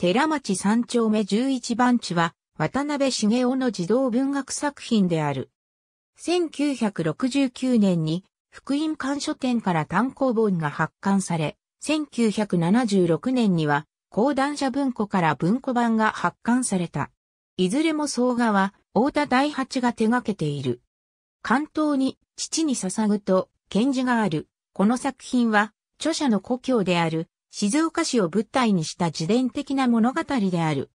寺町三丁目十一番地は、渡辺茂雄の児童文学作品である。1969年に、福音館書店から単行本が発刊され、1976年には、講談社文庫から文庫版が発刊された。いずれも総画は、大田大八が手掛けている。関東に、父に捧ぐと、賢治がある。この作品は、著者の故郷である、静岡市を舞台にした自伝的な物語である。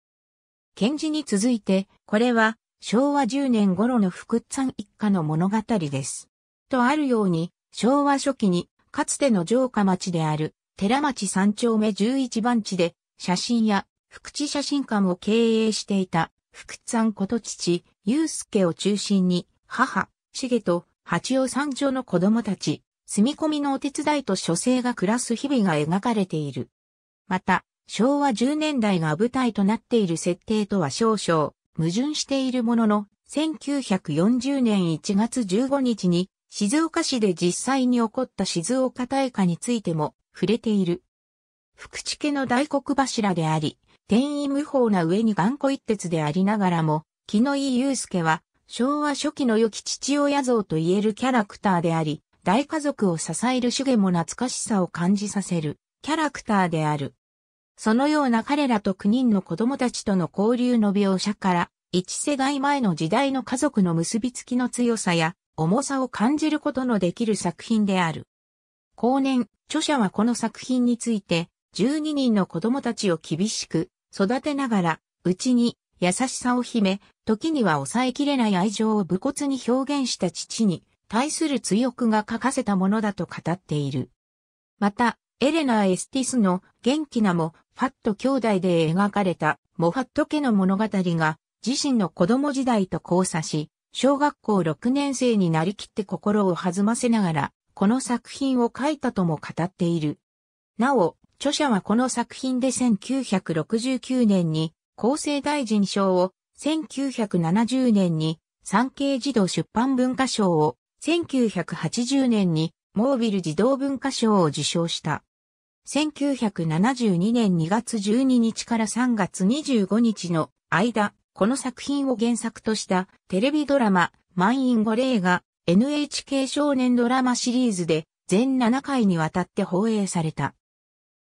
賢治に続いて、これは昭和10年頃の福山一家の物語です。とあるように、昭和初期に、かつての城下町である、寺町三丁目11番地で、写真や福地写真館を経営していた、福山こと父、祐介を中心に、母、重と八王三条の子供たち、住み込みのお手伝いと書生が暮らす日々が描かれている。また、昭和10年代が舞台となっている設定とは少々矛盾しているものの、1940年1月15日に静岡市で実際に起こった静岡大火についても触れている。福知家の大黒柱であり、天意無法な上に頑固一徹でありながらも、木の井祐介は昭和初期の良き父親像と言えるキャラクターであり、大家族を支える主家も懐かしさを感じさせるキャラクターである。そのような彼らと9人の子供たちとの交流の描写から、一世代前の時代の家族の結びつきの強さや重さを感じることのできる作品である。後年、著者はこの作品について、12人の子供たちを厳しく育てながら、うちに優しさを秘め、時には抑えきれない愛情を武骨に表現した父に対する追憶が書かせたものだと語っている。また、エレナエスティスの元気なもファット兄弟で描かれたモファット家の物語が自身の子供時代と交差し、小学校6年生になりきって心を弾ませながら、この作品を書いたとも語っている。なお、著者はこの作品で1969年に厚生大臣賞を1970年に産経児童出版文化賞を1980年にモービル児童文化賞を受賞した。1972年2月12日から3月25日の間、この作品を原作としたテレビドラマ、満員五礼が NHK 少年ドラマシリーズで全7回にわたって放映された。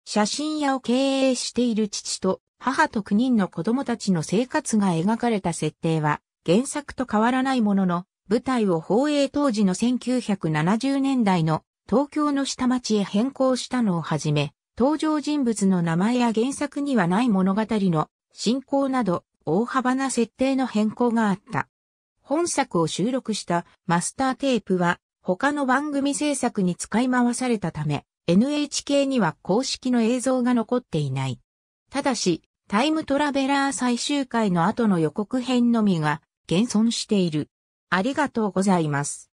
写真屋を経営している父と母と9人の子供たちの生活が描かれた設定は原作と変わらないものの舞台を放映当時の1970年代の東京の下町へ変更したのをはじめ、登場人物の名前や原作にはない物語の進行など大幅な設定の変更があった。本作を収録したマスターテープは他の番組制作に使い回されたため NHK には公式の映像が残っていない。ただし、タイムトラベラー最終回の後の予告編のみが現存している。ありがとうございます。